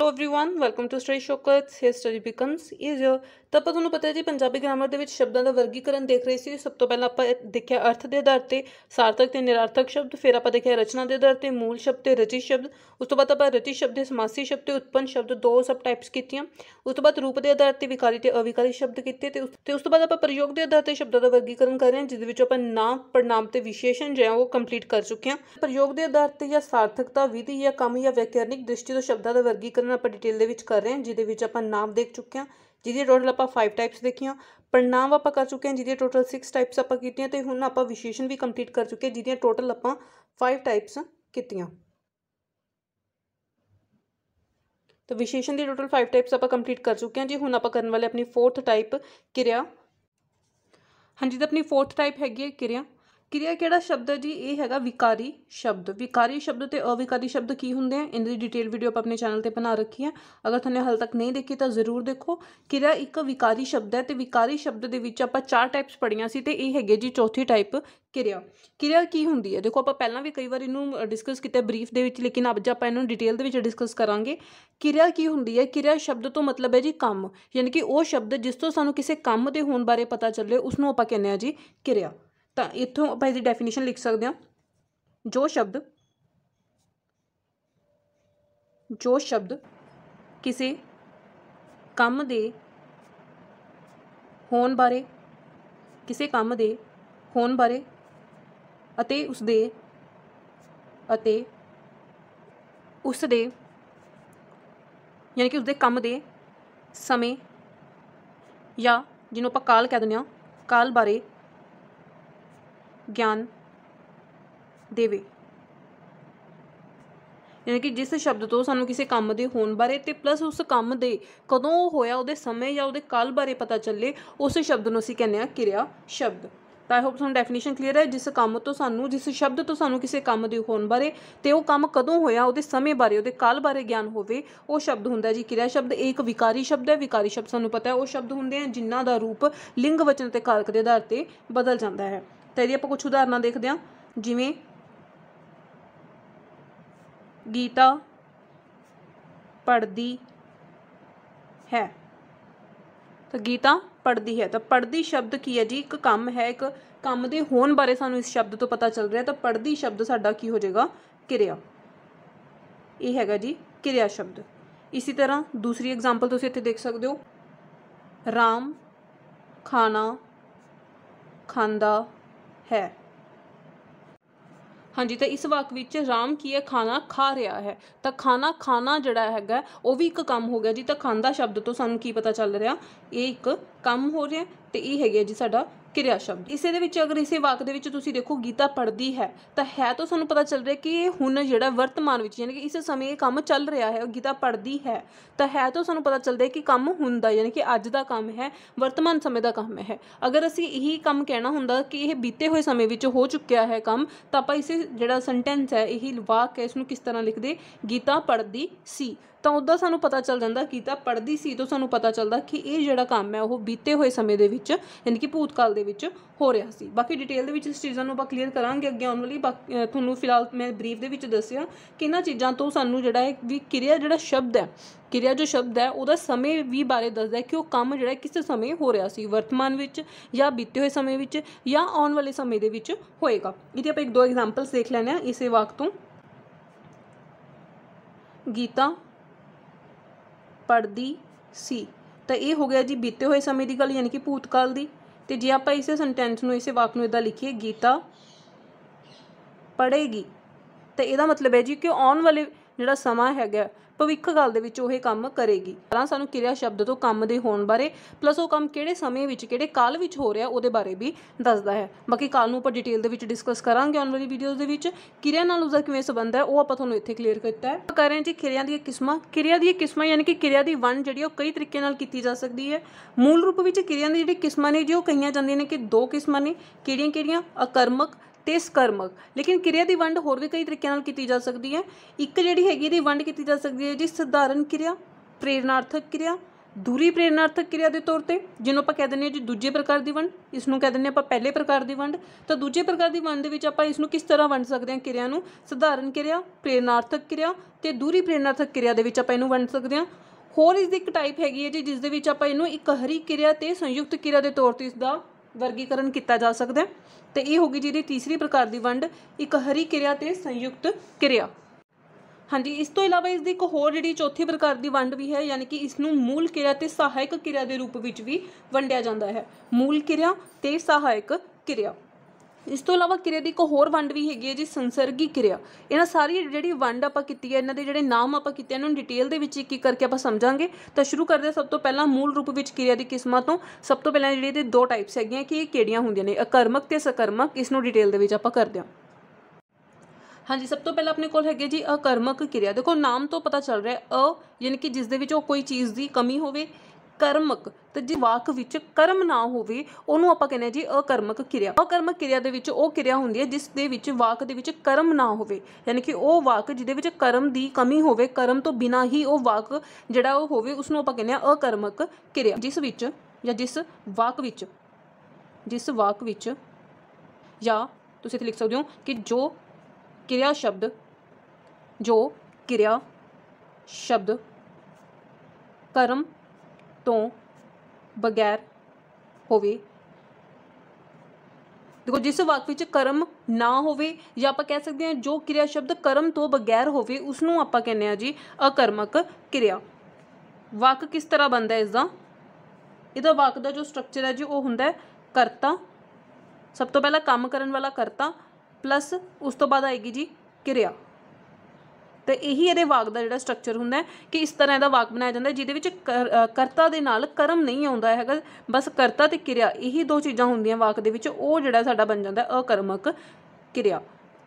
hello everyone welcome to study Shaukat ਸੇ becomes becomes easier ਤਾਂ ਆਪਾਂ ਤੁਹਾਨੂੰ ਪਤਾ ਹੈ ਜੀ ਪੰਜਾਬੀ ਗ੍ਰਾਮਰ ਦੇ ਵਿੱਚ ਸ਼ਬਦਾਂ ਦਾ ਵਰਗੀਕਰਨ ਦੇਖ ਰਹੇ ਸੀ ਸਭ ਤੋਂ ਪਹਿਲਾਂ ਆਪਾਂ ਦੇਖਿਆ ਅਰਥ ਦੇ ਆਧਾਰ ਤੇ ਸਾਰਥਕ ਤੇ ਨਿਰਾਰਥਕ ਸ਼ਬਦ ਫਿਰ ਆਪਾਂ ਦੇਖਿਆ ਰਚਨਾ ਦੇ ਆਧਾਰ ਤੇ ਮੂਲ ਸ਼ਬਦ ਤੇ ਰਚੀ ਸ਼ਬਦ ਉਸ ਤੋਂ ਬਾਅਦ ਆਪਾਂ ਰਚੀ ਸ਼ਬਦ ਦੇ ਸਮਾਸੀ ਸ਼ਬਦ ਤੇ ਉਤਪੰਨ ਸ਼ਬਦ ਦੋ ਸਬ ਟਾਈਪਸ ਕੀਤੀਆਂ ਉਸ ਤੋਂ ਬਾਅਦ ਰੂਪ ਦੇ ਆਧਾਰ ਤੇ ਵਿਕਾਰੀ ਤੇ ਅਵਿਕਾਰੀ ਸ਼ਬਦ ਕੀਤੇ ਤੇ ਤੇ ਉਸ ਤੋਂ ਬਾਅਦ ਆਪਾਂ ਪ੍ਰਯੋਗ ਦੇ ਆਧਾਰ ਤੇ ਸ਼ਬਦਾਂ ਦਾ ਵਰਗੀਕਰਨ ਕਰ ਰਹੇ ਹਾਂ ਜਿਸ ਵਿੱਚ ਆਪਾਂ ਨਾਮ ਪੜਨਾਮ ਤੇ ਵਿਸ਼ੇਸ਼ਣ ਜਿਹੜਾ ਉਹ ਕੰਪਲੀਟ ਕਰ ਚੁੱਕੇ ਹਾਂ ਪ੍ਰਯੋਗ ਦੇ ਆਧਾਰ ਤੇ ਜਾਂ ਸਾਰਥਕਤਾ ਵਿਧੀ ਜਾਂ ਕੰਮ ਜਾਂ ਵਿਆਕਰਨਿਕ ਦ੍ਰਿਸ਼ਟੀ ਤੋਂ ਸ਼ਬਦਾਂ ਦਾ ਵਰਗੀਕਰਨ ਤਰ੍ਹਾਂ ਆਪਾਂ ਡਿਟੇਲ ਦੇ ਵਿੱਚ ਕਰ ਰਹੇ ਹਾਂ ਜਿਹਦੇ ਵਿੱਚ ਆਪਾਂ ਨਾਮ ਦੇਖ ਚੁੱਕੇ ਹਾਂ ਜਿਹਦੀ ਟੋਟਲ ਆਪਾਂ 5 ਟਾਈਪਸ ਦੇਖੀਆਂ ਪੜਨਾਮ ਆਪਾਂ ਕਰ ਚੁੱਕੇ ਹਾਂ ਜਿਹਦੀ ਟੋਟਲ 6 ਟਾਈਪਸ ਆਪਾਂ ਕੀਤੀਆਂ ਤੇ ਹੁਣ ਆਪਾਂ ਵਿਸ਼ੇਸ਼ਣ ਵੀ ਕੰਪਲੀਟ ਕਰ ਚੁੱਕੇ ਜਿਹਦੀਆਂ ਟੋਟਲ ਆਪਾਂ 5 ਟਾਈਪਸ ਕੀਤੀਆਂ ਤਾਂ ਵਿਸ਼ੇਸ਼ਣ ਦੀ ਟੋਟਲ 5 ਟਾਈਪਸ ਆਪਾਂ ਕੰਪਲੀਟ ਕਰ ਚੁੱਕੇ ਹਾਂ ਜੀ ਹੁਣ ਆਪਾਂ ਕਰਨ ਵਾਲੇ ਆਪਣੀ 4th ਟਾਈਪ ਕਿਰਿਆ ਹਾਂਜੀ ਤਾਂ ਆਪਣੀ 4th ਟਾਈਪ ਹੈਗੀ ਹੈ ਕਿਰਿਆ ਕਿਰਿਆ ਕਿਹੜਾ ਸ਼ਬਦ ਹੈ ਜੀ ਇਹ ਹੈਗਾ ਵਿਕਾਰੀ ਸ਼ਬਦ ਵਿਕਾਰੀ ਸ਼ਬਦ ਤੇ ਅਵਿਕਾਰੀ ਸ਼ਬਦ ਕੀ ਹੁੰਦੇ ਆ ਇਹਦੀ ਡਿਟੇਲ ਵੀਡੀਓ ਆਪ ਆਪਣੇ ਚੈਨਲ ਤੇ ਬਣਾ ਰੱਖੀ ਹੈ ਅਗਰ ਤੁਹਾਨੂੰ ਹਾਲ ਤੱਕ ਨਹੀਂ ਦੇਖੀ ਤਾਂ ਜ਼ਰੂਰ ਦੇਖੋ ਕਿਰਿਆ ਇੱਕ ਵਿਕਾਰੀ ਸ਼ਬਦ ਹੈ ਤੇ ਵਿਕਾਰੀ ਸ਼ਬਦ ਦੇ ਵਿੱਚ ਆਪਾਂ ਚਾਰ ਟਾਈਪਸ ਪੜੀਆਂ ਸੀ ਤੇ ਇਹ ਹੈਗੇ ਜੀ ਚੌਥੀ ਟਾਈਪ ਕਿਰਿਆ ਕਿਰਿਆ ਕੀ ਹੁੰਦੀ ਹੈ ਦੇਖੋ ਆਪਾਂ ਪਹਿਲਾਂ ਵੀ ਕਈ ਵਾਰ ਇਹਨੂੰ ਡਿਸਕਸ ਕੀਤਾ ਬਰੀਫ ਦੇ ਵਿੱਚ ਲੇਕਿਨ ਅੱਜ ਆਪਾਂ ਇਹਨੂੰ ਡਿਟੇਲ ਦੇ ਵਿੱਚ ਡਿਸਕਸ ਕਰਾਂਗੇ ਕਿਰਿਆ ਕੀ ਹੁੰਦੀ ਹੈ ਕਿਰਿਆ ਸ਼ਬਦ ਤੋਂ ਮਤਲਬ ਹੈ ਜੀ ਕੰਮ ਯਾਨੀ ਕਿ ਉਹ ਸ਼ਬਦ ਜਿਸ ਤੋਂ ਸਾਨੂੰ ਕਿਸੇ ਕੰਮ ਦੇ ਹੋਣ ਬਾਰੇ ਪਤਾ ਚੱਲੇ ਉਸ ਨੂੰ ਆਪਾਂ ਕਹਿੰਦੇ ਆ ਜੀ ਕਿਰਿਆ ਤਾਂ ਇੱਥੋਂ ਆਪਾਂ ਇਹਦੀ ਡੈਫੀਨੇਸ਼ਨ ਲਿਖ ਸਕਦੇ ਹਾਂ ਜੋ ਸ਼ਬਦ ਜੋ ਸ਼ਬਦ ਕਿਸੇ ਕੰਮ ਦੇ ਹੋਣ ਬਾਰੇ ਕਿਸੇ ਕੰਮ ਦੇ ਹੋਣ ਬਾਰੇ ਅਤੇ ਉਸ ਦੇ ਅਤੇ ਉਸ ਦੇ ਯਾਨੀ ਕਿ ਉਸ ਦੇ ਕੰਮ ਦੇ ਸਮੇਂ ਜਾਂ ਜਿਹਨੂੰ ਆਪਾਂ ਕਾਲ ਕਹਿ ਦਿੰਦੇ ਹਾਂ ਕਾਲ ਬਾਰੇ ਗਿਆਨ ਦੇਵੇ ਯਾਨੀ ਕਿ ਜਿਸ ਸ਼ਬਦ ਤੋਂ ਸਾਨੂੰ ਕਿਸੇ ਕੰਮ ਦੇ ਹੋਣ ਬਾਰੇ ਤੇ ਪਲੱਸ ਉਸ ਕੰਮ ਦੇ ਕਦੋਂ ਹੋਇਆ ਉਹਦੇ ਸਮੇਂ ਜਾਂ ਉਹਦੇ ਕਾਲ ਬਾਰੇ ਪਤਾ ਚੱਲੇ ਉਸ ਸ਼ਬਦ ਨੂੰ ਅਸੀਂ ਕਹਿੰਦੇ ਆ ਕਿਰਿਆ ਸ਼ਬਦ ਤਾਂ ਆਈ ਹੋਪ ਤੁਹਾਨੂੰ ਡੈਫੀਨੇਸ਼ਨ ਕਲੀਅਰ ਹੈ ਜਿਸ ਕੰਮ ਤੋਂ ਸਾਨੂੰ ਜਿਸ ਸ਼ਬਦ ਤੋਂ ਸਾਨੂੰ ਕਿਸੇ ਕੰਮ ਦੇ ਹੋਣ ਬਾਰੇ ਤੇ ਉਹ ਕੰਮ ਕਦੋਂ ਹੋਇਆ ਉਹਦੇ ਸਮੇਂ ਬਾਰੇ ਉਹਦੇ ਕਾਲ ਬਾਰੇ ਗਿਆਨ ਹੋਵੇ ਉਹ ਸ਼ਬਦ ਹੁੰਦਾ ਜੀ ਕਿਰਿਆ ਸ਼ਬਦ ਇਹ ਇੱਕ ਵਿਕਾਰੀ ਸ਼ਬਦ ਹੈ ਵਿਕਾਰੀ ਸ਼ਬਦ ਸਾਨੂੰ ਪਤਾ ਹੈ ਉਹ ਸ਼ਬਦ ਹੁੰਦੇ ਆ ਜਿਨ੍ਹਾਂ ਦਾ ਰੂਪ ਲਿੰਗ ਵਚਨ ਤੇ ਕਾਰਕ ਦੇ ਆਧਾਰ ਤੇ ਬਦਲ ਜਾਂਦਾ ਹੈ ਤਾਂ ਇਹਦੀ ਆਪਾਂ ਕੁਝ ਉਦਾਹਰਨਾਂ ਦੇਖਦੇ ਹਾਂ ਜਿਵੇਂ ਗੀਤਾ ਪੜਦੀ ਹੈ ਤਾਂ ਗੀਤਾ ਪੜਦੀ ਹੈ ਤਾਂ ਪੜਦੀ ਸ਼ਬਦ ਕੀ ਹੈ ਜੀ ਇੱਕ ਕੰਮ ਹੈ ਇੱਕ ਕੰਮ ਦੇ ਹੋਣ ਬਾਰੇ ਸਾਨੂੰ ਇਸ ਸ਼ਬਦ ਤੋਂ ਪਤਾ ਚੱਲ ਰਿਹਾ ਤਾਂ ਪੜਦੀ ਸ਼ਬਦ ਸਾਡਾ ਕੀ ਹੋ ਜਾਏਗਾ ਕਿਰਿਆ ਇਹ ਹੈਗਾ ਜੀ ਕਿਰਿਆ ਸ਼ਬਦ ਇਸੇ ਤਰ੍ਹਾਂ ਦੂਸਰੀ ਐਗਜ਼ਾਮਪਲ ਤੁਸੀਂ ਇੱਥੇ ਦੇਖ ਸਕਦੇ ਹੋ ਰਾਮ ਖਾਣਾ ਖਾਂਦਾ ਹੈ ਹਾਂਜੀ ਤਾਂ ਇਸ ਵਾਕ ਵਿੱਚ ਰਾਮ ਕੀ ਹੈ ਖਾਣਾ ਖਾ ਰਿਹਾ ਹੈ ਤਾਂ ਖਾਣਾ ਖਾਣਾ ਜਿਹੜਾ ਹੈਗਾ ਉਹ ਵੀ ਇੱਕ ਕੰਮ ਹੋ ਗਿਆ ਜੀ ਤਾਂ ਖਾਂਦਾ ਸ਼ਬਦ ਤੋਂ ਸਾਨੂੰ ਕੀ ਪਤਾ ਚੱਲ ਰਿਹਾ ਇਹ ਇੱਕ ਕੰਮ ਹੋ ਰਿਹਾ ਤੇ ਇਹ ਹੈਗੇ ਜੀ ਸਾਡਾ ਕਿਰਿਆ ਸ਼ਬਦ ਇਸੇ ਦੇ ਵਿੱਚ ਅਗਰ ਇਸੇ ਵਾਕ ਦੇ ਵਿੱਚ ਤੁਸੀਂ ਦੇਖੋ ਗੀਤਾ ਪੜਦੀ ਹੈ ਤਾਂ ਹੈ ਤਾਂ ਸਾਨੂੰ ਪਤਾ ਚੱਲ ਰਿਹਾ ਕਿ ਇਹ ਹੁਣ ਜਿਹੜਾ ਵਰਤਮਾਨ ਵਿੱਚ ਯਾਨੀ ਕਿ ਇਸ ਸਮੇਂ ਇਹ ਕੰਮ ਚੱਲ ਰਿਹਾ ਹੈ ਗੀਤਾ ਪੜਦੀ ਹੈ ਤਾਂ ਹੈ ਤਾਂ ਸਾਨੂੰ ਪਤਾ ਚੱਲਦਾ ਹੈ ਕਿ ਕੰਮ ਹੁੰਦਾ ਯਾਨੀ ਕਿ ਅੱਜ ਦਾ ਕੰਮ ਹੈ ਵਰਤਮਾਨ ਸਮੇਂ ਦਾ ਕੰਮ ਹੈ ਅਗਰ ਅਸੀਂ ਇਹੀ ਕੰਮ ਕਹਿਣਾ ਹੁੰਦਾ ਕਿ ਇਹ ਬੀਤੇ ਹੋਏ ਸਮੇਂ ਵਿੱਚ ਹੋ ਚੁੱਕਿਆ ਹੈ ਕੰਮ ਤਾਂ ਆਪਾਂ ਇਸੇ ਜਿਹੜਾ ਸੈਂਟੈਂਸ ਹੈ ਇਹੀ ਵਾਕ ਹੈ ਇਸ ਨੂੰ ਕਿਸ ਤਰ੍ਹਾਂ ਲਿਖਦੇ ਗੀਤਾ ਪੜਦੀ ਸੀ ਤਾਂ ਉਦੋਂ ਸਾਨੂੰ ਪਤਾ ਚੱਲ ਜਾਂਦਾ ਕੀਤਾ ਪੜਦੀ ਸੀ ਤੋਂ ਸਾਨੂੰ ਪਤਾ ਚੱਲਦਾ ਕਿ ਇਹ ਜਿਹੜਾ ਕੰਮ ਹੈ ਉਹ ਬੀਤੇ ਹੋਏ ਸਮੇਂ ਦੇ ਵਿੱਚ ਯਾਨੀ ਕਿ ਭੂਤਕਾਲ ਦੇ ਵਿੱਚ ਹੋ ਰਿਹਾ ਸੀ ਬਾਕੀ ਡਿਟੇਲ ਦੇ ਵਿੱਚ ਇਸ ਚੀਜ਼ਾਂ ਨੂੰ ਆਪਾਂ ਕਲੀਅਰ ਕਰਾਂਗੇ ਅੱਗੇ ਆਉਣ ਵਾਲੀ ਤੁਹਾਨੂੰ ਫਿਲਹਾਲ ਮੈਂ ਬਰੀਫ ਦੇ ਵਿੱਚ ਦੱਸਿਆ ਕਿ ਇਹਨਾਂ ਚੀਜ਼ਾਂ ਤੋਂ ਸਾਨੂੰ ਜਿਹੜਾ ਹੈ ਵੀ ਕਿਰਿਆ ਜਿਹੜਾ ਸ਼ਬਦ ਹੈ ਕਿਰਿਆ ਜੋ ਸ਼ਬਦ ਹੈ ਉਹਦਾ ਸਮੇਂ ਵੀ ਬਾਰੇ ਦੱਸਦਾ ਹੈ ਕਿ ਉਹ ਕੰਮ ਜਿਹੜਾ ਕਿਸ ਸਮੇਂ ਹੋ ਰਿਹਾ ਸੀ ਵਰਤਮਾਨ ਵਿੱਚ ਜਾਂ ਬੀਤੇ ਹੋਏ ਸਮੇਂ ਵਿੱਚ ਜਾਂ ਆਉਣ ਵਾਲੇ ਸਮੇਂ ਦੇ ਵਿੱਚ ਹੋਏਗਾ ਇਹਦੇ ਆਪਾਂ ਇੱਕ ਦੋ ਐਗਜ਼ਾਮਪਲਸ ਦੇਖ ਲੈਣੇ ਆ ਇਸੇ ਵਾਕ ਤੋਂ ਗੀਤਾ ਪੜਦੀ ਸੀ ਤਾਂ ਇਹ ਹੋ ਗਿਆ ਜੀ ਬੀਤੇ ਹੋਏ ਸਮੇਂ ਦੀ ਗੱਲ ਯਾਨੀ ਕਿ ਭੂਤਕਾਲ ਦੀ ਤੇ ਜੇ ਆਪਾਂ ਇਸੇ ਸੈਂਟੈਂਸ ਨੂੰ ਇਸੇ ਵਾਕ ਨੂੰ ਇਦਾਂ ਲਿਖੀਏ ਗੀਤਾ ਪੜੇਗੀ ਤਾਂ ਇਹਦਾ ਮਤਲਬ ਹੈ ਜੀ ਕਿ ਆਉਣ ਵਾਲੇ ਜਿਹੜਾ ਸਮਾਂ ਹੈਗਾ ਭਵਿੱਖ ਕਾਲ ਦੇ ਵਿੱਚ ਉਹ ਕੰਮ ਕਰੇਗੀ ਤਾਂ ਸਾਨੂੰ ਕਿਰਿਆ ਸ਼ਬਦ ਤੋਂ ਕੰਮ ਦੇ ਹੋਣ ਬਾਰੇ ਪਲੱਸ ਉਹ ਕੰਮ ਕਿਹੜੇ ਸਮੇਂ ਵਿੱਚ ਕਿਹੜੇ ਕਾਲ ਵਿੱਚ ਹੋ ਰਿਹਾ ਉਹਦੇ ਬਾਰੇ ਵੀ ਦੱਸਦਾ ਹੈ ਬਾਕੀ ਕਾਲ ਨੂੰ ਆਪਾਂ ਡਿਟੇਲ ਦੇ ਵਿੱਚ ਡਿਸਕਸ ਕਰਾਂਗੇ ਆਉਣ ਵਾਲੀ ਵੀਡੀਓਜ਼ ਦੇ ਵਿੱਚ ਕਿਰਿਆ ਨਾਲ ਉਸਦਾ ਕਿਵੇਂ ਸੰਬੰਧ ਹੈ ਉਹ ਆਪਾਂ ਤੁਹਾਨੂੰ ਇੱਥੇ ਕਲੀਅਰ ਕੀਤਾ ਹੈ ਕਰ ਰਹੇ ਹਾਂ ਜੀ ਕਿਰਿਆ ਦੀਆਂ ਕਿਸਮਾਂ ਕਿਰਿਆ ਦੀਆਂ ਕਿਸਮਾਂ ਯਾਨੀ ਕਿ ਕਿਰਿਆ ਦੀ ਵੰਡ ਜਿਹੜੀ ਉਹ ਕਈ ਤਰੀਕੇ ਨਾਲ ਕੀਤੀ ਜਾ ਸਕਦੀ ਹੈ ਮੂਲ ਰੂਪ ਵਿੱਚ ਕਿਰਿਆ ਦੀ ਜਿਹੜੀ ਕਿਸਮਾਂ ਨੇ ਜੀ ਉਹ ਕਹੀਆਂ ਜਾਂਦੀਆਂ ਨੇ ਕਿ ਦੋ ਕਿਸਮਾਂ ਨੇ ਕਿਹੜੀਆਂ-ਕਿਹੜੀਆਂ ਅਕਰਮਕ ਤੇ ਸਕਰਮਕ ਲੇਕਿਨ ਕਿਰਿਆ ਦੀ ਵੰਡ ਹੋਰ ਵੀ ਕਈ ਤਰੀਕਿਆਂ ਨਾਲ ਕੀਤੀ ਜਾ ਸਕਦੀ ਹੈ ਇੱਕ ਜਿਹੜੀ ਹੈਗੀ ਇਹਦੀ ਵੰਡ ਕੀਤੀ ਜਾ ਸਕਦੀ ਹੈ ਜੀ ਸਧਾਰਨ ਕਿਰਿਆ ਪ੍ਰੇਰਣਾਰਥਕ ਕਿਰਿਆ ਦੂਰੀ ਪ੍ਰੇਰਣਾਰਥਕ ਕਿਰਿਆ ਦੇ ਤੌਰ ਤੇ ਜਿਹਨੂੰ ਆਪਾਂ ਕਹਿ ਦਿੰਦੇ ਹਾਂ ਜੀ ਦੂਜੇ ਪ੍ਰਕਾਰ ਦੀ ਵੰਡ ਇਸ ਨੂੰ ਕਹਿ ਦਿੰਦੇ ਆਪਾਂ ਪਹਿਲੇ ਪ੍ਰਕਾਰ ਦੀ ਵੰਡ ਤਾਂ ਦੂਜੇ ਪ੍ਰਕਾਰ ਦੀ ਵੰਡ ਦੇ ਵਿੱਚ ਆਪਾਂ ਇਸ ਨੂੰ ਕਿਸ ਤਰ੍ਹਾਂ ਵੰਡ ਸਕਦੇ ਹਾਂ ਕਿਰਿਆ ਨੂੰ ਸਧਾਰਨ ਕਿਰਿਆ ਪ੍ਰੇਰਣਾਰਥਕ ਕਿਰਿਆ ਤੇ ਦੂਰੀ ਪ੍ਰੇਰਣਾਰਥਕ ਕਿਰਿਆ ਦੇ ਵਿੱਚ ਆਪਾਂ ਇਹਨੂੰ ਵੰਡ ਸਕਦੇ ਹਾਂ ਹੋਰ ਇਸ ਦੀ ਇੱਕ ਟਾਈਪ ਹੈਗੀ ਹੈ ਜੀ ਜਿਸ ਦੇ ਵਿੱਚ ਆਪਾਂ ਇਹਨੂੰ ਇੱਕ ਹਰੀ ਕਿਰਿਆ ਤੇ ਸੰਯੁਕਤ ਕਿਰਿਆ ਦੇ ਤੌਰ ਤੇ ਇਸ ਦਾ ਵਰਗੀਕਰਨ ਕੀਤਾ ਜਾ ਸਕਦਾ ਤੇ ਇਹ ਹੋ ਗਈ ਜਿਹਦੀ ਤੀਸਰੀ ਪ੍ਰਕਾਰ ਦੀ ਵੰਡ ਇੱਕ ਹਰੀ ਕਿਰਿਆ ਤੇ ਸੰਯੁਕਤ ਕਿਰਿਆ ਹਾਂਜੀ ਇਸ ਤੋਂ ਇਲਾਵਾ ਇਸ ਦੀ ਇੱਕ ਹੋਰ ਜਿਹੜੀ ਚੌਥੀ ਪ੍ਰਕਾਰ ਦੀ ਵੰਡ ਵੀ ਹੈ ਯਾਨੀ ਕਿ ਇਸ ਨੂੰ ਮੂਲ ਕਿਰਿਆ ਤੇ ਸਹਾਇਕ ਕਿਰਿਆ ਦੇ ਰੂਪ ਵਿੱਚ ਵੀ ਵੰਡਿਆ ਜਾਂਦਾ ਹੈ ਮੂਲ ਕਿਰਿਆ ਤੇ ਸਹਾਇਕ ਕਿਰਿਆ ਇਸ ਤੋਂ ਇਲਾਵਾ ਕਿਰਿਆ ਦੀ ਇੱਕ ਹੋਰ ਵੰਡ ਵੀ ਹੈਗੀ ਹੈ ਜੀ ਸੰਸਰਗੀ ਕਿਰਿਆ ਇਹਨਾਂ ਸਾਰੀ ਜਿਹੜੀ ਵੰਡ ਆਪਾਂ ਕੀਤੀ ਹੈ ਇਹਨਾਂ ਦੇ ਜਿਹੜੇ ਨਾਮ ਆਪਾਂ ਕੀਤੇ ਇਹਨਾਂ ਨੂੰ ਡਿਟੇਲ ਦੇ ਵਿੱਚ ਇੱਕ ਇੱਕ ਕਰਕੇ ਆਪਾਂ ਸਮਝਾਂਗੇ ਤਾਂ ਸ਼ੁਰੂ ਕਰਦੇ ਹਾਂ ਸਭ ਤੋਂ ਪਹਿਲਾਂ ਮੂਲ ਰੂਪ ਵਿੱਚ ਕਿਰਿਆ ਦੀ ਕਿਸਮਾਂ ਤੋਂ ਸਭ ਤੋਂ ਪਹਿਲਾਂ ਜਿਹੜੀ ਇਹਦੇ ਦੋ ਟਾਈਪਸ ਹੈਗੀਆਂ ਕਿ ਇਹ ਕਿਹੜੀਆਂ ਹੁੰਦੀਆਂ ਨੇ ਅਕਰਮਕ ਤੇ ਸਕਰਮਕ ਇਸ ਨੂੰ ਡਿਟੇਲ ਦੇ ਵਿੱਚ ਆਪਾਂ ਕਰਦੇ ਹਾਂ ਹਾਂਜੀ ਸਭ ਤੋਂ ਪਹਿਲਾਂ ਆਪਣੇ ਕੋਲ ਹੈਗੇ ਜੀ ਅਕਰਮਕ ਕਿਰਿਆ ਦੇਖੋ ਨਾਮ ਤੋਂ ਪਤਾ ਚੱਲ ਰਿਹਾ ਅ ਯਾਨੀ ਕਿ ਜਿਸ ਦੇ ਵਿੱਚ ਉਹ ਕੋਈ ਚੀਜ਼ ਦੀ ਕਮੀ ਹੋਵੇ ਕਰਮਕ ਤੇ ਜੇ ਵਾਕ ਵਿੱਚ ਕਰਮ ਨਾ ਹੋਵੇ ਉਹਨੂੰ ਆਪਾਂ ਕਹਿੰਦੇ ਜੀ ਅਕਰਮਕ ਕਿਰਿਆ ਅਕਰਮਕ ਕਿਰਿਆ ਦੇ ਵਿੱਚ ਉਹ ਕਿਰਿਆ ਹੁੰਦੀ ਹੈ ਜਿਸ ਦੇ ਵਿੱਚ ਵਾਕ ਦੇ ਵਿੱਚ ਕਰਮ ਨਾ ਹੋਵੇ ਯਾਨੀ ਕਿ ਉਹ ਵਾਕ ਜਿਹਦੇ ਵਿੱਚ ਕਰਮ ਦੀ ਕਮੀ ਹੋਵੇ ਕਰਮ ਤੋਂ ਬਿਨਾ ਹੀ ਉਹ ਵਾਕ ਜਿਹੜਾ ਉਹ ਹੋਵੇ ਉਸ ਨੂੰ ਆਪਾਂ ਕਹਿੰਦੇ ਆ ਅਕਰਮਕ ਕਿਰਿਆ ਜਿਸ ਵਿੱਚ ਜਾਂ ਜਿਸ ਵਾਕ ਵਿੱਚ ਜਿਸ ਵਾਕ ਵਿੱਚ ਜਾਂ ਤੁਸੀਂ ਇੱਥੇ ਲਿਖ ਸਕਦੇ ਹੋ ਕਿ ਜੋ ਕਿਰਿਆ ਸ਼ਬਦ ਜੋ ਕਿਰਿਆ ਸ਼ਬਦ ਕਰਮ ਤੋਂ ਬਗੈਰ ਹੋਵੇ ਦੇਖੋ ਜਿਸ ਵਾਕ ਵਿੱਚ ਕਰਮ ਨਾ ਹੋਵੇ ਜਾਂ ਆਪਾਂ ਕਹਿ ਸਕਦੇ ਹਾਂ ਜੋ ਕਿਰਿਆ ਸ਼ਬਦ ਕਰਮ ਤੋਂ ਬਗੈਰ ਹੋਵੇ ਉਸ ਨੂੰ ਆਪਾਂ ਕਹਿੰਦੇ ਆ ਜੀ ਅਕਰਮਕ ਕਿਰਿਆ ਵਾਕ ਕਿਸ ਤਰ੍ਹਾਂ ਬਣਦਾ ਇਸ ਦਾ ਇਹਦਾ ਵਾਕ ਦਾ ਜੋ ਸਟਰਕਚਰ ਹੈ ਜੀ ਉਹ ਹੁੰਦਾ ਹੈ ਕਰਤਾ ਸਭ ਤੋਂ ਪਹਿਲਾਂ ਕੰਮ ਕਰਨ ਵਾਲਾ ਕਰਤਾ ਪਲੱਸ ਉਸ ਤੋਂ ਬਾਅਦ ਆਏਗੀ ਜੀ ਕਿਰਿਆ ਤੇ ਇਹੀ ਇਹਦੇ ਵਾਕ ਦਾ ਜਿਹੜਾ ਸਟਰਕਚਰ ਹੁੰਦਾ ਹੈ ਕਿ ਇਸ ਤਰ੍ਹਾਂ ਦਾ ਵਾਕ ਬਣਾਇਆ ਜਾਂਦਾ ਜਿਹਦੇ ਵਿੱਚ ਕਰਤਾ ਦੇ ਨਾਲ ਕਰਮ ਨਹੀਂ ਆਉਂਦਾ ਹੈਗਾ ਬਸ ਕਰਤਾ ਤੇ ਕਿਰਿਆ ਇਹੀ ਦੋ ਚੀਜ਼ਾਂ ਹੁੰਦੀਆਂ ਵਾਕ ਦੇ ਵਿੱਚ ਉਹ ਜਿਹੜਾ ਸਾਡਾ ਬਣ ਜਾਂਦਾ ਅਕਰਮਕ ਕਿਰਿਆ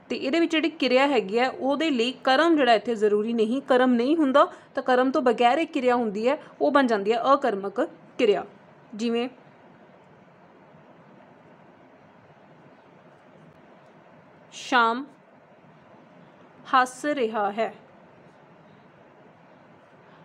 ਤੇ ਇਹਦੇ ਵਿੱਚ ਜਿਹੜੀ ਕਿਰਿਆ ਹੈਗੀ ਹੈ ਉਹਦੇ ਲਈ ਕਰਮ ਜਿਹੜਾ ਇੱਥੇ ਜ਼ਰੂਰੀ ਨਹੀਂ ਕਰਮ ਨਹੀਂ ਹੁੰਦਾ ਤਾਂ ਕਰਮ ਤੋਂ ਬਗੈਰ ਇੱਕ ਕਿਰਿਆ ਹੁੰਦੀ ਹੈ ਉਹ ਬਣ ਜਾਂਦੀ ਹੈ ਅਕਰਮਕ ਕਿਰਿਆ ਜਿਵੇਂ ਸ਼ਾਮ ਹੱਸ ਰਿਹਾ ਹੈ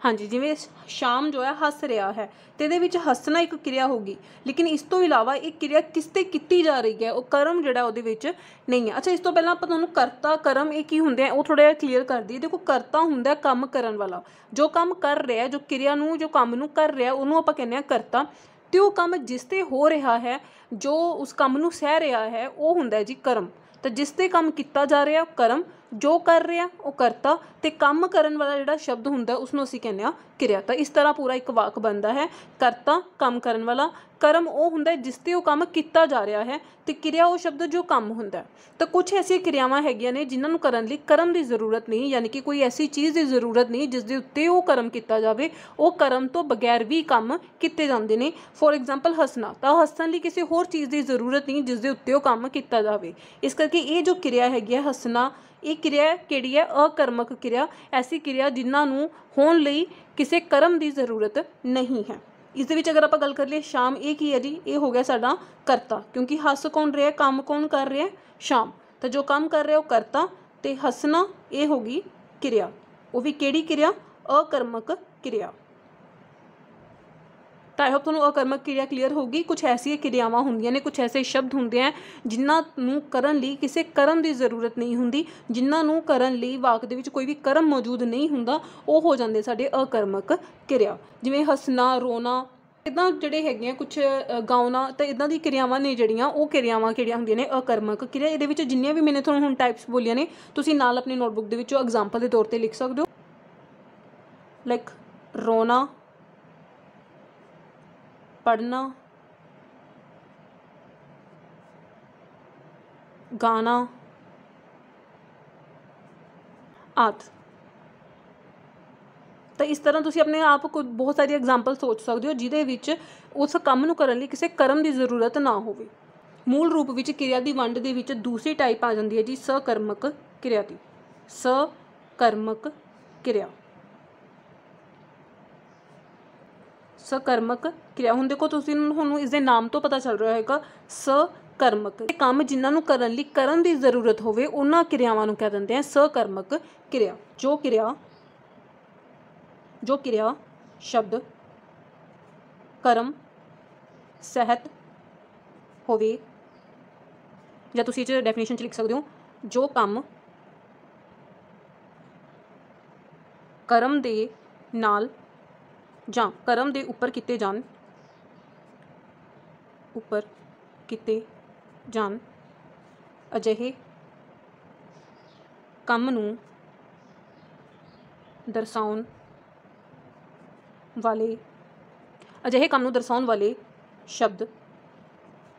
ਹਾਂਜੀ ਜਿਵੇਂ ਸ਼ਾਮ ਜੋ ਹੈ ਹੱਸ ਰਿਹਾ ਹੈ ਤੇ ਇਹਦੇ ਵਿੱਚ ਹੱਸਣਾ ਇੱਕ ਕਿਰਿਆ ਹੋਗੀ ਲੇਕਿਨ ਇਸ ਤੋਂ ਇਲਾਵਾ ਇਹ ਕਿਰਿਆ ਕਿਸ ਤੇ ਕੀਤੀ ਜਾ ਰਹੀ ਹੈ ਉਹ ਕਰਮ ਜਿਹੜਾ ਉਹਦੇ ਵਿੱਚ ਨਹੀਂ ਹੈ ਅੱਛਾ ਇਸ ਤੋਂ ਪਹਿਲਾਂ ਆਪਾਂ ਤੁਹਾਨੂੰ ਕਰਤਾ ਕਰਮ ਇਹ ਕੀ ਹੁੰਦੇ ਆ ਉਹ ਥੋੜਾ ਜਿਹਾ ਕਲੀਅਰ ਕਰ ਦਈਏ ਦੇਖੋ ਕਰਤਾ ਹੁੰਦਾ ਕੰਮ ਕਰਨ ਵਾਲਾ ਜੋ ਕੰਮ ਕਰ ਰਿਹਾ ਜੋ ਕਿਰਿਆ ਨੂੰ ਜੋ ਕੰਮ ਨੂੰ ਕਰ ਰਿਹਾ ਉਹਨੂੰ ਆਪਾਂ ਕਹਿੰਦੇ ਆ ਕਰਤਾ ਤੇ ਉਹ ਕੰਮ ਜਿਸ ਤੇ ਹੋ ਰਿਹਾ ਹੈ ਜੋ ਉਸ ਕੰਮ ਨੂੰ ਸਹਿ ਰਿਹਾ ਹੈ ਉਹ ਹੁੰਦਾ ਜੀ ਕਰਮ ਤਾਂ ਜਿਸ ਤੇ ਕੰਮ ਕੀਤਾ ਜਾ ਰਿਹਾ ਕਰਮ ਜੋ ਕਰ ਰਿਹਾ ਉਹ ਕਰਤਾ ਤੇ ਕੰਮ ਕਰਨ ਵਾਲਾ ਜਿਹੜਾ ਸ਼ਬਦ ਹੁੰਦਾ ਉਸ ਨੂੰ ਅਸੀਂ ਕਹਿੰਦੇ ਆ ਕਿਰਿਆ ਤਾਂ ਇਸ ਤਰ੍ਹਾਂ ਪੂਰਾ ਇੱਕ ਵਾਕ ਬਣਦਾ ਹੈ ਕਰਤਾ ਕੰਮ ਕਰਨ ਵਾਲਾ ਕਰਮ ਉਹ ਹੁੰਦਾ ਜਿਸ ਤੇ ਉਹ ਕੰਮ ਕੀਤਾ ਜਾ ਰਿਹਾ ਹੈ ਤੇ ਕਿਰਿਆ ਉਹ ਸ਼ਬਦ ਜੋ ਕੰਮ ਹੁੰਦਾ ਤਾਂ ਕੁਝ ਐਸੀਆਂ ਕਿਰਿਆਵਾਂ ਹੈਗੀਆਂ ਨੇ ਜਿਨ੍ਹਾਂ ਨੂੰ ਕਰਨ ਲਈ ਕਰਮ ਦੀ ਜ਼ਰੂਰਤ ਨਹੀਂ ਯਾਨੀ ਕਿ ਕੋਈ ਐਸੀ ਚੀਜ਼ ਦੀ ਜ਼ਰੂਰਤ ਨਹੀਂ ਜਿਸ ਦੇ ਉੱਤੇ ਉਹ ਕਰਮ ਕੀਤਾ ਜਾਵੇ ਉਹ ਕਰਮ ਤੋਂ ਬਗੈਰ ਵੀ ਕੰਮ ਕੀਤੇ ਜਾਂਦੇ ਨੇ ਫੋਰ ਐਗਜ਼ਾਮਪਲ ਹੱਸਣਾ ਤਾਂ ਹੱਸਣ ਲਈ ਕਿਸੇ ਹੋਰ ਚੀਜ਼ ਦੀ ਜ਼ਰੂਰਤ ਨਹੀਂ ਜਿਸ ਦੇ ਉੱਤੇ ਉਹ ਕੰਮ ਕੀਤਾ ਜਾਵੇ ਇਸ ਕਰਕੇ ਇਹ ਜੋ ਕਿਰਿਆ ਹੈਗੀ ਹੈ ਹੱਸਣਾ ਇਹ ਕਿਰਿਆ ਕਿਹੜੀ ਹੈ ਅਕਰਮਕ ਕਿਰਿਆ ਐਸੀ ਕਿਰਿਆ ਜਿਨ੍ਹਾਂ ਨੂੰ ਹੋਣ ਲਈ ਕਿਸੇ ਕਰਮ ਦੀ ਜ਼ਰੂਰਤ ਨਹੀਂ ਹੈ ਇਸ ਦੇ ਵਿੱਚ ਅਗਰ ਆਪਾਂ ਗੱਲ ਕਰ ਲਈਏ ਸ਼ਾਮ ਇਹ ਕੀ ਹੈ ਜੀ ਇਹ ਹੋ ਗਿਆ ਸਾਡਾ ਕਰਤਾ ਕਿਉਂਕਿ ਹੱਸ ਕੌਣ ਰਿਹਾ ਕੰਮ ਕੌਣ ਕਰ ਰਿਹਾ ਸ਼ਾਮ ਤਾਂ ਜੋ ਕੰਮ ਕਰ ਰਿਹਾ ਉਹ ਕਰਤਾ ਤੇ ਹੱਸਣਾ ਇਹ ਹੋ ਗਈ ਕਿਰਿਆ ਉਹ ਵੀ ਕਿਹੜੀ ਕਿਰਿਆ ਅਕਰਮਕ ਕਿਰਿਆ ਆਈ ਹੋਪ ਤੁਹਾਨੂੰ ਅਕਰਮਕ ਕਿਰਿਆ ਕਲੀਅਰ ਹੋਗੀ ਕੁਝ ਐਸੀ ਕਿਰਿਆਵਾਂ ਹੁੰਦੀਆਂ ਨੇ ਕੁਝ ਐਸੇ ਸ਼ਬਦ ਹੁੰਦੇ ਆ ਜਿਨ੍ਹਾਂ ਨੂੰ ਕਰਨ ਲਈ ਕਿਸੇ ਕਰਮ ਦੀ ਜ਼ਰੂਰਤ ਨਹੀਂ ਹੁੰਦੀ ਜਿਨ੍ਹਾਂ ਨੂੰ ਕਰਨ ਲਈ ਵਾਕ ਦੇ ਵਿੱਚ ਕੋਈ ਵੀ ਕਰਮ ਮੌਜੂਦ ਨਹੀਂ ਹੁੰਦਾ ਉਹ ਹੋ ਜਾਂਦੇ ਸਾਡੇ ਅਕਰਮਕ ਕਿਰਿਆ ਜਿਵੇਂ ਹੱਸਣਾ ਰੋਣਾ ਇਦਾਂ ਜਿਹੜੇ ਹੈਗੇ ਆ ਕੁਝ ਗਾਉਣਾ ਤਾਂ ਇਦਾਂ ਦੀ ਕਿਰਿਆਵਾਂ ਨੇ ਜਿਹੜੀਆਂ ਉਹ ਕਿਰਿਆਵਾਂ ਕਿਹੜੀਆਂ ਹੁੰਦੀਆਂ ਨੇ ਅਕਰਮਕ ਕਿਰਿਆ ਇਹਦੇ ਵਿੱਚ ਜਿੰਨੀਆਂ ਵੀ ਮੈਨੇ ਤੁਹਾਨੂੰ ਹੁਣ ਟਾਈਪਸ ਬੋਲੀਆਂ ਨੇ ਤੁਸੀਂ ਨਾਲ ਆਪਣੀ ਨੋਟਬੁੱਕ ਦੇ ਵਿੱਚੋਂ ਐਗਜ਼ਾਮਪਲ ਦੇ ਤੌਰ ਤੇ ਲਿਖ ਸਕਦੇ ਹੋ ਲਾਈਕ ਰੋਣਾ ਪੜ੍ਹਨਾ ਗਾਣਾ ਆਤ ਤਾਂ ਇਸ ਤਰ੍ਹਾਂ ਤੁਸੀਂ ਆਪਣੇ ਆਪ ਕੋ ਬਹੁਤ ਸਾਰੀ ਐਗਜ਼ਾਮਪਲ ਸੋਚ ਸਕਦੇ ਹੋ ਜਿਹਦੇ ਵਿੱਚ ਉਸ ਕੰਮ ਨੂੰ ਕਰਨ ਲਈ ਕਿਸੇ ਕਰਮ ਦੀ ਜ਼ਰੂਰਤ ਨਾ ਹੋਵੇ ਮੂਲ ਰੂਪ ਵਿੱਚ ਕਿਰਿਆ ਦੀ ਵੰਡ ਦੇ ਵਿੱਚ ਦੂਸਰੀ ਟਾਈਪ ਆ ਜਾਂਦੀ ਹੈ ਜੀ ਸਕਰਮਕ ਕਿਰਿਆ ਦੀ ਸਕਰਮਕ ਕਿਰਿਆ ਸਕਰਮਕ ਪ੍ਰਕਿਰਿਆ ਹੁਣ ਦੇਖੋ ਤੁਸੀਂ ਤੁਹਾਨੂੰ ਇਸ ਦੇ ਨਾਮ ਤੋਂ ਪਤਾ ਚੱਲ ਰਿਹਾ ਹੋਏਗਾ ਸ ਕਰਮਕ ਇਹ ਕੰਮ ਜਿਨ੍ਹਾਂ ਨੂੰ ਕਰਨ ਲਈ ਕਰਨ ਦੀ ਜ਼ਰੂਰਤ ਹੋਵੇ ਉਹਨਾਂ ਕਿਰਿਆਵਾਂ ਨੂੰ ਕਹਿ ਦਿੰਦੇ ਆ ਕਰਮਕ ਕਿਰਿਆ ਜੋ ਕਿਰਿਆ ਜੋ ਕਿਰਿਆ ਸ਼ਬਦ ਕਰਮ ਸਹਿਤ ਹੋਵੇ ਜਾਂ ਤੁਸੀਂ ਇਹ ਡੈਫੀਨੇਸ਼ਨ ਚ ਲਿਖ ਸਕਦੇ ਹੋ ਜੋ ਕੰਮ ਕਰਮ ਦੇ ਨਾਲ ਜਾਂ ਕਰਮ ਦੇ ਉੱਪਰ ਕੀਤੇ ਜਾਣ ਉੱਪਰ ਕੀਤੇ ਜਾਣ ਅਜਿਹੇ ਕੰਮ ਨੂੰ ਦਰਸਾਉਣ ਵਾਲੇ ਅਜਿਹੇ ਕੰਮ ਨੂੰ ਦਰਸਾਉਣ ਵਾਲੇ ਸ਼ਬਦ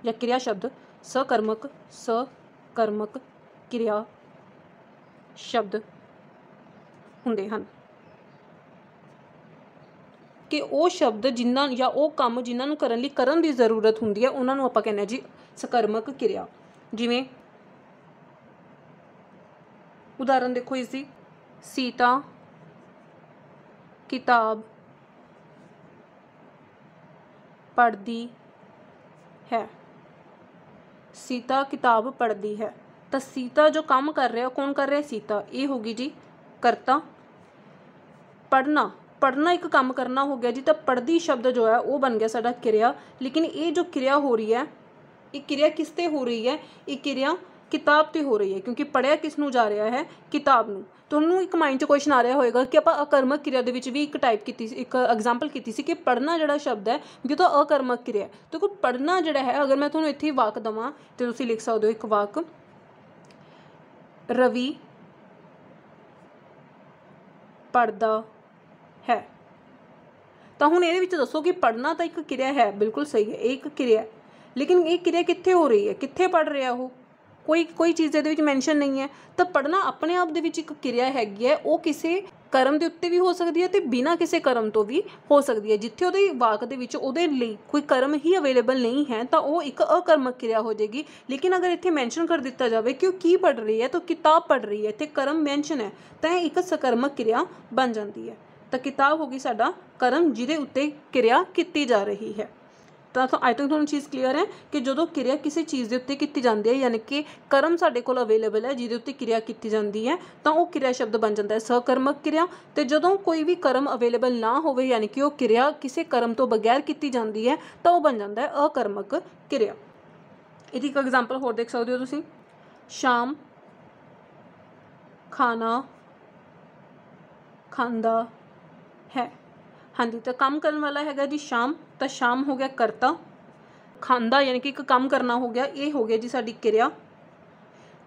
ਜਾਂ ਕਿਰਿਆ ਸ਼ਬਦ ਸਕਰਮਕ ਸਕਰਮਕ ਕਿਰਿਆ ਸ਼ਬਦ ਹੁੰਦੇ ਹਨ ਕਿ ਉਹ ਸ਼ਬਦ ਜਿਨ੍ਹਾਂ ਜਾਂ ਉਹ ਕੰਮ ਜਿਨ੍ਹਾਂ ਨੂੰ ਕਰਨ ਲਈ ਕਰਨ ਦੀ ਜ਼ਰੂਰਤ ਹੁੰਦੀ ਹੈ ਉਹਨਾਂ ਨੂੰ ਆਪਾਂ ਕਹਿੰਦੇ ਜੀ ਸਕਰਮਕ ਕਿਰਿਆ ਜਿਵੇਂ ਉਦਾਹਰਨ ਦੇਖੋ ਇਸ ਦੀ ਸੀਤਾ ਕਿਤਾਬ ਪੜਦੀ ਹੈ ਸੀਤਾ ਕਿਤਾਬ ਪੜਦੀ ਹੈ ਤਾਂ ਸੀਤਾ ਜੋ ਕੰਮ ਕਰ ਰਿਹਾ ਕੌਣ ਕਰ ਰਿਹਾ ਸੀਤਾ ਇਹ ਹੋਗੀ ਜੀ ਕਰਤਾ ਪੜਨਾ ਪੜਨਾ ਇੱਕ ਕੰਮ ਕਰਨਾ ਹੋ ਗਿਆ ਜੀ ਤਾਂ ਪੜਦੀ ਸ਼ਬਦ ਜੋ ਹੈ ਉਹ ਬਣ ਗਿਆ ਸਾਡਾ ਕਿਰਿਆ ਲੇਕਿਨ ਇਹ ਜੋ ਕਿਰਿਆ ਹੋ ਰਹੀ ਹੈ ਇਹ ਕਿਰਿਆ ਕਿਸ ਤੇ ਹੋ ਰਹੀ ਹੈ ਇਹ ਕਿਰਿਆ ਕਿਤਾਬ ਤੇ ਹੋ ਰਹੀ ਹੈ ਕਿਉਂਕਿ ਪੜਿਆ ਕਿਸ ਨੂੰ ਜਾ ਰਿਹਾ ਹੈ ਕਿਤਾਬ ਨੂੰ ਤੁਹਾਨੂੰ ਇੱਕ ਮਾਈਂਡ 'ਚ ਕੁਐਸਚਨ ਆ ਰਿਹਾ ਹੋਏਗਾ ਕਿ ਆਪਾਂ ਅਕਰਮਕ ਕਿਰਿਆ ਦੇ ਵਿੱਚ ਵੀ ਇੱਕ ਟਾਈਪ ਕੀਤੀ ਸੀ ਇੱਕ ਐਗਜ਼ਾਮਪਲ ਕੀਤੀ ਸੀ ਕਿ ਪੜਨਾ ਜਿਹੜਾ ਸ਼ਬਦ ਹੈ ਵੀ ਤਾਂ ਅਕਰਮਕ ਕਿਰਿਆ ਤਾਂ ਕੋਈ ਪੜਨਾ ਜਿਹੜਾ ਹੈ ਅਗਰ ਮੈਂ ਤੁਹਾਨੂੰ ਇੱਥੇ ਵਾਕ ਦਵਾਂ ਤੇ ਤੁਸੀਂ ਲਿਖ ਸਕਦੇ ਹੋ ਇੱਕ ਵਾਕ ਰਵੀ ਪੜਦਾ ਹੈ ਤਾਂ ਹੁਣ ਇਹਦੇ ਵਿੱਚ ਦੱਸੋ ਕਿ ਪੜਨਾ ਤਾਂ ਇੱਕ ਕਿਰਿਆ ਹੈ ਬਿਲਕੁਲ ਸਹੀ ਹੈ ਇੱਕ ਕਿਰਿਆ ਲੇਕਿਨ ਇਹ ਕਿਰਿਆ ਕਿੱਥੇ ਹੋ ਰਹੀ ਹੈ ਕਿੱਥੇ ਪੜ ਰਿਹਾ ਉਹ ਕੋਈ ਕੋਈ ਚੀਜ਼ ਇਹਦੇ ਵਿੱਚ ਮੈਂਸ਼ਨ ਨਹੀਂ ਹੈ ਤਾਂ ਪੜਨਾ ਆਪਣੇ ਆਪ ਦੇ ਵਿੱਚ ਇੱਕ ਕਿਰਿਆ ਹੈਗੀ ਹੈ ਉਹ ਕਿਸੇ ਕਰਮ ਦੇ ਉੱਤੇ ਵੀ ਹੋ ਸਕਦੀ ਹੈ ਤੇ ਬਿਨਾਂ ਕਿਸੇ ਕਰਮ ਤੋਂ ਵੀ ਹੋ ਸਕਦੀ ਹੈ ਜਿੱਥੇ ਉਹਦੇ ਵਾਕ ਦੇ ਵਿੱਚ ਉਹਦੇ ਲਈ ਕੋਈ ਕਰਮ ਹੀ ਅਵੇਲੇਬਲ ਨਹੀਂ ਹੈ ਤਾਂ ਉਹ ਇੱਕ ਅਕਰਮਕ ਕਿਰਿਆ ਹੋ ਜਾਏਗੀ ਲੇਕਿਨ ਅਗਰ ਇੱਥੇ ਮੈਂਸ਼ਨ ਕਰ ਦਿੱਤਾ ਜਾਵੇ ਕਿ ਉਹ ਕੀ ਪੜ ਰਹੀ ਹੈ ਤਾਂ ਕਿਤਾਬ ਪੜ ਰਹੀ ਹੈ ਇੱਥੇ ਕਰਮ ਮੈਂਸ਼ਨ ਹੈ ਤਾਂ ਇਹ ਇੱਕ ਸਕਰਮਕ ਕਿਰਿਆ ਬਣ ਜਾਂਦੀ ਹੈ ਤਾਂ ਕਿਤਾਬ ਹੋ ਗਈ ਸਾਡਾ ਕਰਮ ਜਿਹਦੇ ਉੱਤੇ ਕਿਰਿਆ ਕੀਤੀ ਜਾ ਰਹੀ ਹੈ ਤਾਂ ਤੋਂ ਆਈ ਥਿੰਕ ਤੁਹਾਨੂੰ ਚੀਜ਼ ਕਲੀਅਰ ਹੈ ਕਿ ਜਦੋਂ ਕਿਰਿਆ ਕਿਸੇ ਚੀਜ਼ ਦੇ ਉੱਤੇ ਕੀਤੀ ਜਾਂਦੀ ਹੈ ਯਾਨੀ ਕਿ ਕਰਮ ਸਾਡੇ ਕੋਲ ਅਵੇਲੇਬਲ ਹੈ ਜਿਹਦੇ ਉੱਤੇ ਕਿਰਿਆ ਕੀਤੀ ਜਾਂਦੀ ਹੈ ਤਾਂ ਉਹ ਕਿਰਿਆ ਸ਼ਬਦ ਬਣ ਜਾਂਦਾ ਹੈ ਸਹਕਰਮਕ ਕਿਰਿਆ ਤੇ ਜਦੋਂ ਕੋਈ ਵੀ ਕਰਮ ਅਵੇਲੇਬਲ ਨਾ ਹੋਵੇ ਯਾਨੀ ਕਿ ਉਹ ਕਿਰਿਆ ਕਿਸੇ ਕਰਮ ਤੋਂ ਬਗੈਰ ਕੀਤੀ ਜਾਂਦੀ ਹੈ ਤਾਂ ਉਹ ਬਣ ਜਾਂਦਾ ਹੈ ਅਕਰਮਕ ਕਿਰਿਆ ਇਹਦੀ ਇੱਕ ਐਗਜ਼ਾਮਪਲ ਹੋਰ ਦੇਖ ਸਕਦੇ ਹੋ ਤੁਸੀਂ ਸ਼ਾਮ ਖਾਣਾ ਖਾਂਦਾ ਹੈ ਹਾਂਜੀ ਤਾਂ ਕੰਮ ਕਰਨ ਵਾਲਾ ਹੈਗਾ ਜੀ ਸ਼ਾਮ ਤਾਂ ਸ਼ਾਮ ਹੋ ਗਿਆ ਕਰਤਾ ਖਾਂਦਾ ਯਾਨੀ ਕਿ ਇੱਕ ਕੰਮ ਕਰਨਾ ਹੋ ਗਿਆ ਇਹ ਹੋ ਗਿਆ ਜੀ ਸਾਡੀ ਕਿਰਿਆ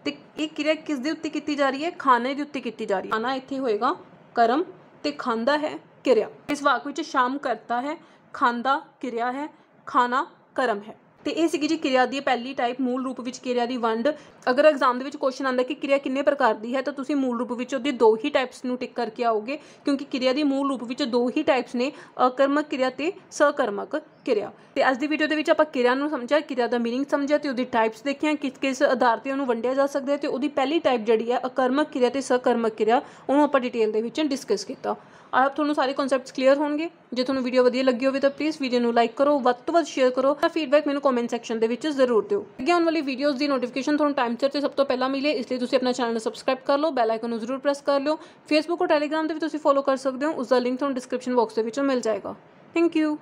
ਤੇ ਇਹ ਕਿਰਿਆ ਕਿਸ ਦੇ ਉੱਤੇ ਕੀਤੀ ਜਾ ਰਹੀ ਹੈ ਖਾਣੇ ਦੇ ਉੱਤੇ ਕੀਤੀ ਜਾ ਰਹੀ ਹੈ ਖਾਣਾ ਇੱਥੇ ਹੋਏਗਾ ਕਰਮ ਤੇ ਖਾਂਦਾ ਹੈ ਕਿਰਿਆ ਇਸ ਵਾਕ ਵਿੱਚ ਸ਼ਾਮ ਕਰਤਾ ਹੈ ਖਾਂਦਾ ਕਿਰਿਆ ਹੈ ਖਾਣਾ ਕਰਮ ਹੈ ਤੇ ਇਹ ਸੀਗੀ ਜੀ ਕਿਰਿਆ ਦੀ ਪਹਿਲੀ ਟਾਈਪ ਮੂਲ ਰੂਪ ਵਿੱਚ ਕਿਰਿਆ ਦੀ ਵੰਡ ਅਗਰ ਐਗਜ਼ਾਮ ਦੇ ਵਿੱਚ ਕੁਐਸਚਨ ਆਉਂਦਾ ਕਿ ਕਿਰਿਆ ਕਿੰਨੇ ਪ੍ਰਕਾਰ ਦੀ ਹੈ ਤਾਂ ਤੁਸੀਂ ਮੂਲ ਰੂਪ ਵਿੱਚ ਉਹਦੇ ਦੋ ਹੀ ਟਾਈਪਸ ਨੂੰ ਟਿਕ ਕਰਕੇ ਆਓਗੇ ਕਿਉਂਕਿ ਕਿਰਿਆ ਦੀ ਮੂਲ ਰੂਪ ਵਿੱਚ ਦੋ ਹੀ ਟਾਈਪਸ ਨੇ ਅਕਰਮਕ ਕਿਰਿਆ ਤੇ ਸਕਰਮਕ ਕਿਰਿਆ ਤੇ ਅੱਜ ਦੀ ਵੀਡੀਓ ਦੇ ਵਿੱਚ ਆਪਾਂ ਕਿਰਿਆ ਨੂੰ ਸਮਝਿਆ ਕਿਰਿਆ ਦਾ ਮੀਨਿੰਗ ਸਮਝਿਆ ਤੇ ਉਹਦੀ ਟਾਈਪਸ ਦੇਖੀਆਂ ਕਿਸ ਕਿਸ ਆਧਾਰ ਤੇ ਉਹਨੂੰ ਵੰਡਿਆ ਜਾ ਸਕਦਾ ਹੈ ਤੇ ਉਹਦੀ ਪਹਿਲੀ ਟਾਈਪ ਜਿਹੜੀ ਹੈ ਅਕਰਮਕ ਕਿਰਿਆ ਤੇ ਸਕਰਮਕ ਕਿਰਿਆ ਉਹਨੂੰ ਆਪਾਂ ਡਿਟੇਲ ਦੇ ਵਿੱਚ ਡਿਸਕਸ ਕੀਤਾ ਆਪ ਤੁਹਾਨੂੰ ਸਾਰੇ ਕਨਸੈਪਟਸ ਕਲੀਅਰ ਹੋਣਗੇ ਜੇ ਤੁਹਾਨੂੰ ਵੀਡੀਓ ਵਧੀਆ ਲੱਗੀ ਹੋਵੇ ਤਾਂ ਪਲੀਜ਼ ਵੀਡੀਓ ਨੂੰ ਲਾਈਕ ਕਰੋ ਵੱਧ ਤੋਂ ਵੱਧ ਸ਼ੇਅਰ ਕਰੋ ਤਾਂ ਫੀਡਬੈਕ ਮੈਨੂੰ ਕਮੈਂਟ ਸੈਕਸ਼ਨ ਦੇ ਵਿੱਚ ਜ਼ਰੂਰ ਦਿਓ ਅੱਗੇ ਆਉਣ ਵਾਲੀ ਵੀਡੀਓਜ਼ ਦੀ ਨੋਟੀਫਿਕੇਸ਼ਨ ਤੁਹਾਨੂੰ ਟਾਈਮ ਸਿਰ ਤੇ ਸਭ ਤੋਂ ਪਹਿਲਾਂ ਮਿਲੇ ਇਸ ਲਈ ਤੁਸੀਂ ਆਪਣਾ ਚੈਨਲ ਸਬਸਕ੍ਰਾਈਬ ਕਰ ਲਓ ਬੈਲ ਆਈਕਨ ਨੂੰ ਜ਼ਰੂਰ ਪ੍ਰੈਸ ਕਰ ਲਿਓ ਫੇਸਬੁੱਕ ਔਰ ਟੈਲੀਗ੍ਰਾਮ ਤੇ ਵੀ ਤੁਸੀਂ ਫੋਲੋ ਕਰ ਸਕਦੇ ਹੋ ਉਸ ਦਾ ਲਿੰਕ ਤੁਹਾਨੂੰ ਡਿਸਕ੍ਰਿਪਸ਼ਨ ਬਾਕਸ ਦੇ ਵਿੱਚੋਂ ਮਿਲ ਜਾਏਗਾ ਥੈਂਕ ਯੂ